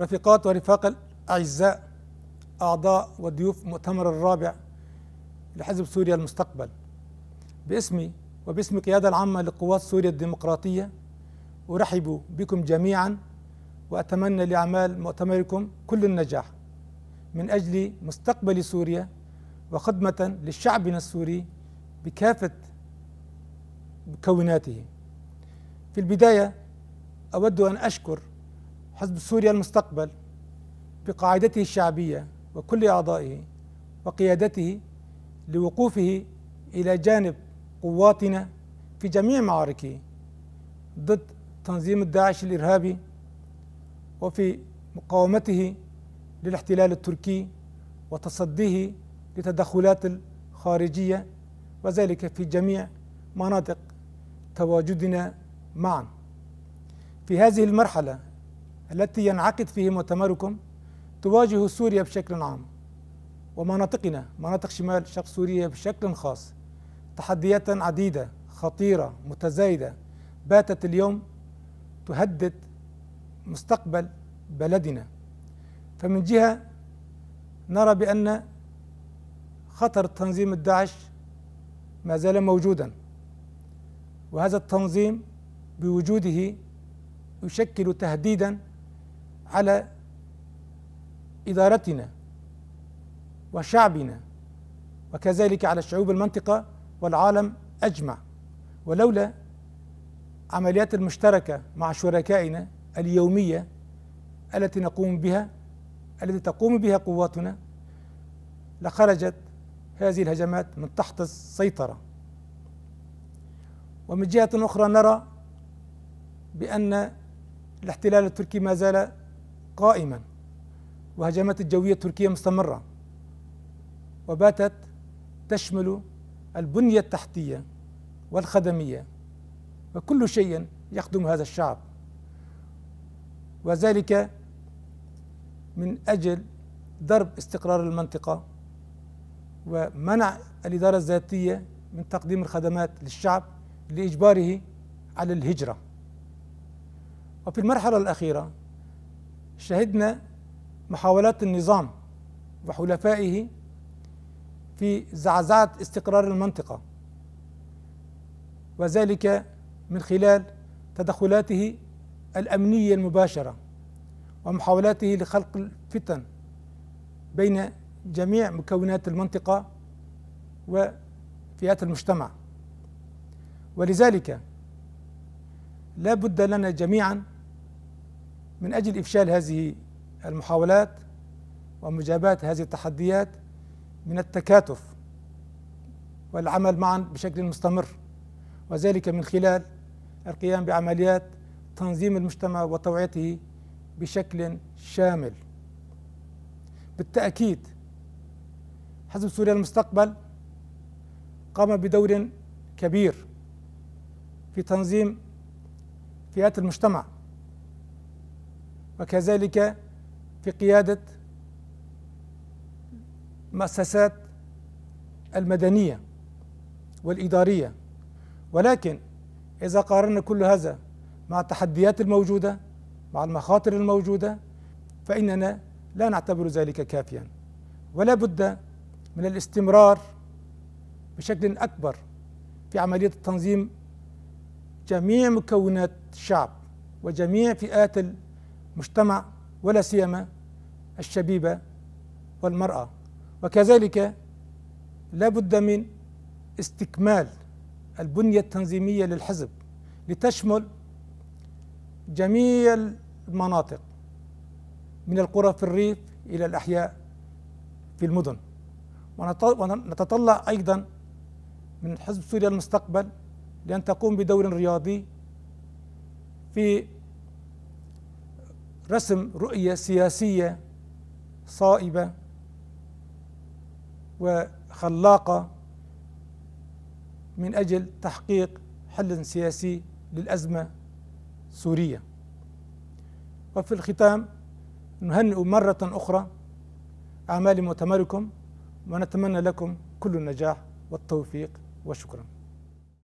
رفيقات ورفاق الأعزاء أعضاء وضيوف مؤتمر الرابع لحزب سوريا المستقبل باسمي وباسم القيادة العامة لقوات سوريا الديمقراطية أرحب بكم جميعا وأتمنى لأعمال مؤتمركم كل النجاح من أجل مستقبل سوريا وخدمة للشعبنا السوري بكافة مكوناته في البداية أود أن أشكر حزب سوريا المستقبل بقاعدته الشعبية وكل أعضائه وقيادته لوقوفه إلى جانب قواتنا في جميع معاركه ضد تنظيم الداعش الإرهابي وفي مقاومته للاحتلال التركي وتصديه لتدخلات الخارجية وذلك في جميع مناطق تواجدنا معا في هذه المرحلة التي ينعقد فيه مؤتمركم تواجه سوريا بشكل عام ومناطقنا مناطق شمال شرق سوريا بشكل خاص تحديات عديدة خطيرة متزايدة باتت اليوم تهدد مستقبل بلدنا فمن جهة نرى بأن خطر تنظيم الداعش ما زال موجودا وهذا التنظيم بوجوده يشكل تهديدا على إدارتنا وشعبنا وكذلك على شعوب المنطقة والعالم أجمع ولولا عمليات المشتركة مع شركائنا اليومية التي نقوم بها التي تقوم بها قواتنا لخرجت هذه الهجمات من تحت السيطرة ومن جهة أخرى نرى بأن الاحتلال التركي ما زال قائما وهجمات الجوية التركية مستمرة وباتت تشمل البنية التحتية والخدمية وكل شيء يخدم هذا الشعب وذلك من أجل ضرب استقرار المنطقة ومنع الإدارة الذاتية من تقديم الخدمات للشعب لإجباره على الهجرة وفي المرحلة الأخيرة شهدنا محاولات النظام وحلفائه في زعزعة استقرار المنطقة وذلك من خلال تدخلاته الأمنية المباشرة ومحاولاته لخلق الفتن بين جميع مكونات المنطقة وفئات المجتمع ولذلك لا بد لنا جميعا من أجل إفشال هذه المحاولات ومجابهة هذه التحديات من التكاتف والعمل معا بشكل مستمر وذلك من خلال القيام بعمليات تنظيم المجتمع وتوعيته بشكل شامل بالتأكيد حزب سوريا المستقبل قام بدور كبير في تنظيم فئات المجتمع وكذلك في قيادة مؤسسات المدنية والإدارية ولكن إذا قارنا كل هذا مع التحديات الموجودة مع المخاطر الموجودة فإننا لا نعتبر ذلك كافيا ولا بد من الاستمرار بشكل أكبر في عملية التنظيم جميع مكونات الشعب وجميع فئات مجتمع ولا سيما الشبيبة والمرأة وكذلك لا بد من استكمال البنية التنظيمية للحزب لتشمل جميع المناطق من القرى في الريف إلى الأحياء في المدن ونتطلع أيضا من حزب سوريا المستقبل لأن تقوم بدور رياضي في رسم رؤية سياسية صائبة وخلاقة من أجل تحقيق حل سياسي للأزمة السورية وفي الختام نهنئ مرة أخرى أعمال مؤتمركم ونتمنى لكم كل النجاح والتوفيق وشكرا